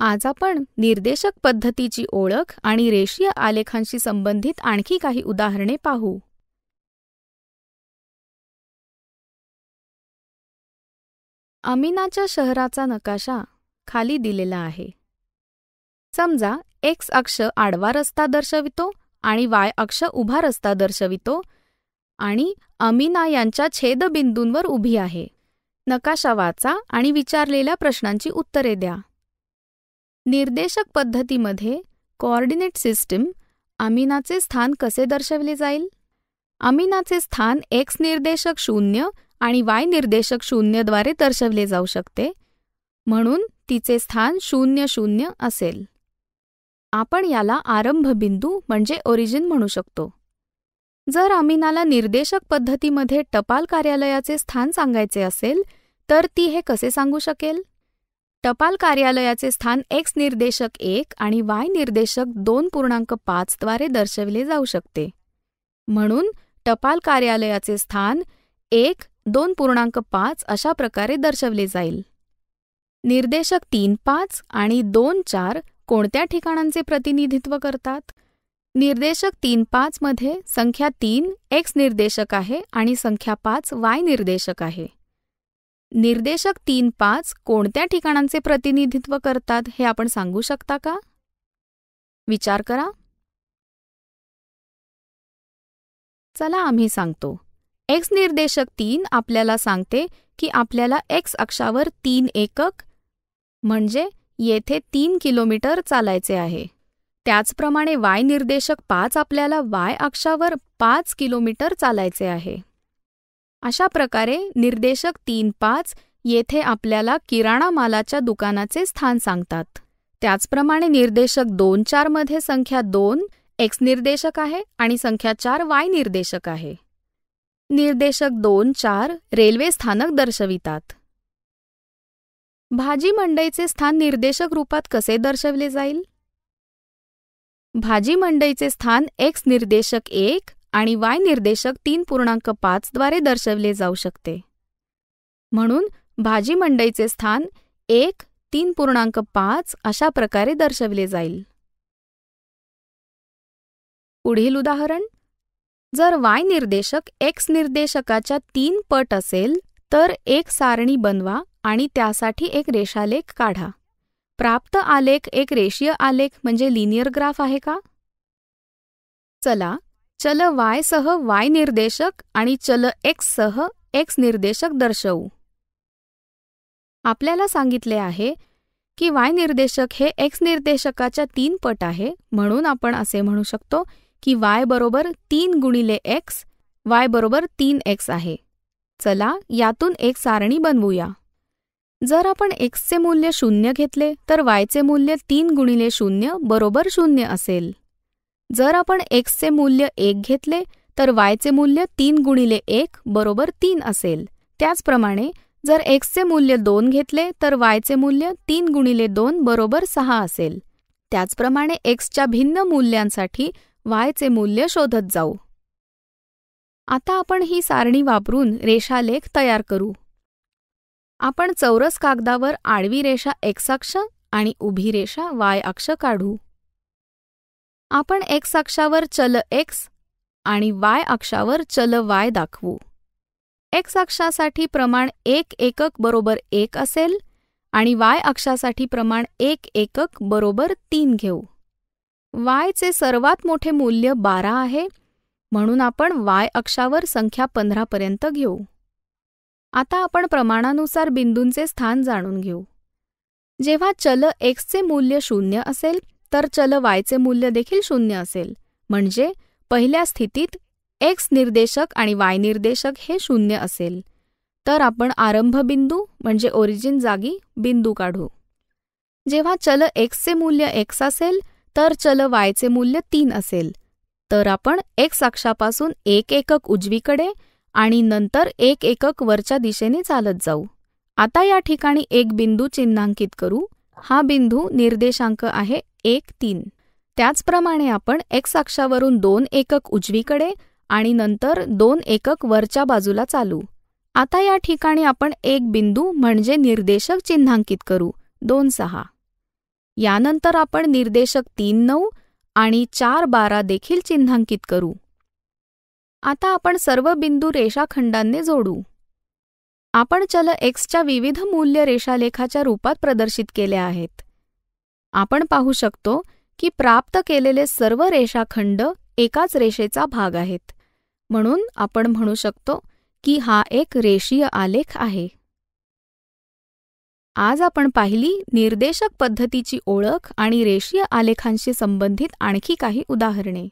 आज आपण निर्देशक पद्धतीची ओळख आणि रेषीय आलेखांशी संबंधित आणखी काही उदाहरणे पाहू अमिनाच्या शहराचा नकाशा खाली दिलेला आहे समजा एक्स अक्ष आडवा रस्ता दर्शवितो आणि वाय अक्ष उभा रस्ता दर्शवितो आणि अमिना यांच्या छेदबिंदूंवर उभी आहे नकाशा वाचा आणि विचारलेल्या प्रश्नांची उत्तरे द्या निर्देशक पद्धतीमध्ये कोऑर्डिनेट सिस्टीम अमिनाचे स्थान कसे दर्शवले जाईल अमिनाचे स्थान एक्स निर्देशक शून्य आणि वाय निर्देशक शून्यद्वारे दर्शवले जाऊ शकते म्हणून तिचे स्थान शून्य शून्य असेल आपण याला आरंभबिंदू म्हणजे ओरिजिन म्हणू शकतो जर अमिनाला निर्देशक पद्धतीमध्ये टपाल कार्यालयाचे स्थान सांगायचे असेल तर ती हे कसे सांगू शकेल टपाल कार्यालयाचे स्थान एक्स निर्देशक एक आणि वाय निर्देशक दोन पूर्णांक द्वारे दर्शविले जाऊ शकते म्हणून टपाल कार्यालयाचे स्थान एक दोन पूर्णांक पाच अशा प्रकारे दर्शवले जाईल निर्देशक तीन पाच आणि दोन चार कोणत्या ठिकाणांचे प्रतिनिधित्व करतात निर्देशक तीन पाचमध्ये संख्या तीन एक्स निर्देशक आहे आणि संख्या पाच वाय निर्देशक आहे निर्देशक तीन पाच कोणत्या ठिकाणांचे प्रतिनिधित्व करतात हे आपण सांगू शकता का विचार करा चला आम्ही सांगतो एक्स निर्देशक तीन आपल्याला सांगते की आपल्याला एक्स अक्षावर तीन एकक म्हणजे येथे तीन किलोमीटर चालायचे आहे त्याचप्रमाणे वाय निर्देशक पाच आपल्याला वाय अक्षावर पाच किलोमीटर चालायचे आहे अशा प्रकारे निर्देशक तीन पाच येथे आपल्याला किराणा मालाच्या दुकानाचे स्थान सांगतात त्याचप्रमाणे निर्देशक दोन चारमध्ये संख्या दोन एक्स निर्देशक आहे आणि संख्या चार वाय निर्देशक आहे निर्देशक दोन चार रेल्वे स्थानक दर्शवितात भाजी मंडईचे स्थान निर्देशक रूपात कसे दर्शविले जाईल भाजी मंडईचे स्थान एक्स निर्देशक एक आणि वाय निर्देशक तीन पूर्णांक पाच द्वारे दर्शवले जाऊ शकते म्हणून भाजी मंडईचे स्थान एक तीन पूर्णांक पाच अशा प्रकारे दर्शवले जाईल पुढील उदाहरण जर वाय निर्देशक एक्स निर्देशकाच्या तीन पट असेल तर एक सारणी बनवा आणि त्यासाठी एक रेषालेख काढा प्राप्त आलेख एक रेषीय आलेख म्हणजे लिनियर ग्राफ आहे का चला चल वाय सह वाय निर्देशक आणि चल एक्स सह एक्स निर्देशक दर्शवू आपल्याला सांगितले आहे की वाय निर्देशक हे एक्स निर्देशकाच्या तीन पट आहे म्हणून आपण असे म्हणू शकतो की वाय बरोबर तीन गुणिले एक्स वाय बरोबर तीन एक्स आहे चला यातून एक सारणी बनवूया जर आपण एक्सचे मूल्य शून्य घेतले तर वायचे मूल्य तीन गुणिले शून्य बरोबर शून्य असेल जर आपण एक्सचे मूल्य एक घेतले तर वायचे मूल्य तीन गुणिले एक बरोबर तीन असेल त्याचप्रमाणे जर एक्सचे मूल्य दोन घेतले तर वायचे मूल्य तीन गुणिले दोन बरोबर सहा असेल त्याचप्रमाणे एक्सच्या भिन्न मूल्यांसाठी वायचे मूल्य शोधत जाऊ आता आपण ही सारणी वापरून रेषालेख तयार करू आपण चौरस कागदावर आडवी रेषा एक्साक्ष अक्ष आणि उभी रेषा वाय अक्ष काढू आपण एक्स अक्षावर चल एक्स आणि वाय अक्षावर चल वाय दाखवू एक्स अक्षासाठी प्रमाण एक एकक बरोबर एक असेल आणि वाय अक्षासाठी प्रमाण एक एकक बरोबर तीन घेऊ वायचे सर्वात मोठे मूल्य बारा आहे म्हणून आपण वाय अक्षावर संख्या पंधरापर्यंत घेऊ आता आपण प्रमाणानुसार बिंदूंचे स्थान जाणून घेऊ जेव्हा चल एक्सचे मूल्य शून्य असेल तर चल वायचे मूल्य देखील शून्य असेल म्हणजे पहिल्या स्थितीत एक्स निर्देशक आणि वाय निर्देशक हे शून्य असेल तर आपण आरंभबिंदू म्हणजे ओरिजिन जागी बिंदू काढू जेव्हा चल एक्सचे मूल्य एक्स असेल तर चल वायचे मूल्य तीन असेल तर आपण एक्स अक्षापासून एक एकक उजवीकडे आणि नंतर एक एकक वरच्या दिशेने चालत जाऊ आता या ठिकाणी एक बिंदू चिन्हांकित करू हा बिंदू निर्देशांक आहे एक तीन त्याचप्रमाणे आपण एक्स अक्षावरून दोन एकक उजवीकडे आणि नंतर दोन एकक वरच्या बाजूला चालू आता या ठिकाणी आपण एक बिंदू म्हणजे निर्देशक चिन्हांकित करू दोन सहा यानंतर आपण निर्देशक तीन नऊ आणि चार बारा देखील चिन्हांकित करू आता आपण सर्व बिंदू रेषाखंडांनी जोडू आपण चल एक्सच्या विविध मूल्य रेषालेखाच्या रूपात प्रदर्शित केल्या आहेत आपण पाहू शकतो की प्राप्त केलेले सर्व रेषाखंड एकाच रेषेचा भाग आहेत म्हणून आपण म्हणू शकतो की हा एक रेषीय आलेख आहे आज आपण पाहिली निर्देशक पद्धतीची ओळख आणि रेषीय आलेखांशी संबंधित आणखी काही उदाहरणे